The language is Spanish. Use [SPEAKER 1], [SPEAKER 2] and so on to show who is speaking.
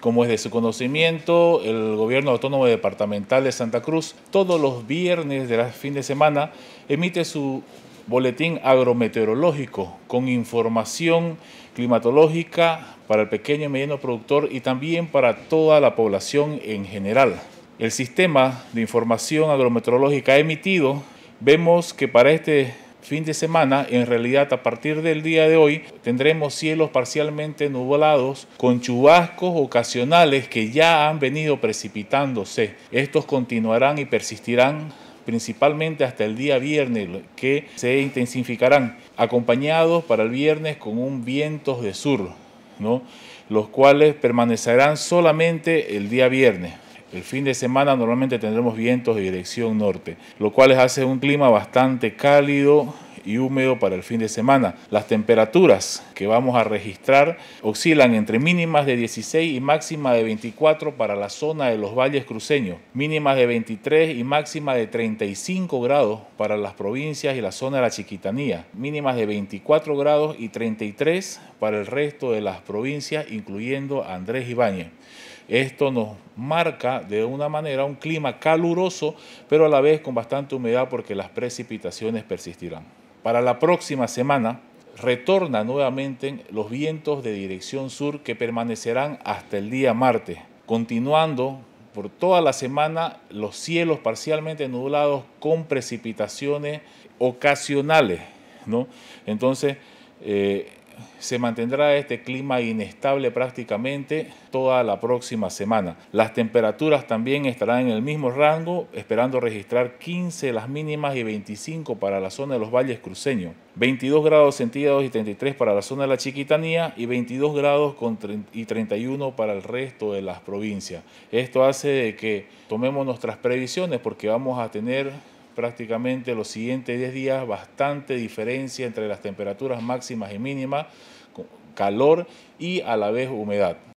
[SPEAKER 1] Como es de su conocimiento, el Gobierno Autónomo Departamental de Santa Cruz todos los viernes de la fin de semana emite su boletín agrometeorológico con información climatológica para el pequeño y mediano productor y también para toda la población en general. El sistema de información agrometeorológica emitido, vemos que para este fin de semana, en realidad a partir del día de hoy, tendremos cielos parcialmente nublados con chubascos ocasionales que ya han venido precipitándose. Estos continuarán y persistirán principalmente hasta el día viernes, que se intensificarán, acompañados para el viernes con un viento de sur, ¿no? los cuales permanecerán solamente el día viernes. El fin de semana normalmente tendremos vientos de dirección norte, lo cual hace un clima bastante cálido y húmedo para el fin de semana. Las temperaturas que vamos a registrar oscilan entre mínimas de 16 y máxima de 24 para la zona de los valles cruceños, mínimas de 23 y máxima de 35 grados para las provincias y la zona de la Chiquitanía, mínimas de 24 grados y 33 para el resto de las provincias, incluyendo Andrés Ibáñez. Esto nos marca de una manera un clima caluroso, pero a la vez con bastante humedad porque las precipitaciones persistirán. Para la próxima semana retorna nuevamente los vientos de dirección sur que permanecerán hasta el día martes, continuando por toda la semana los cielos parcialmente nublados con precipitaciones ocasionales, ¿no? Entonces, eh, se mantendrá este clima inestable prácticamente toda la próxima semana. Las temperaturas también estarán en el mismo rango, esperando registrar 15 las mínimas y 25 para la zona de los valles cruceños, 22 grados centígrados y 33 para la zona de la Chiquitanía y 22 grados y 31 para el resto de las provincias. Esto hace que tomemos nuestras previsiones porque vamos a tener prácticamente los siguientes 10 días bastante diferencia entre las temperaturas máximas y mínimas, calor y a la vez humedad.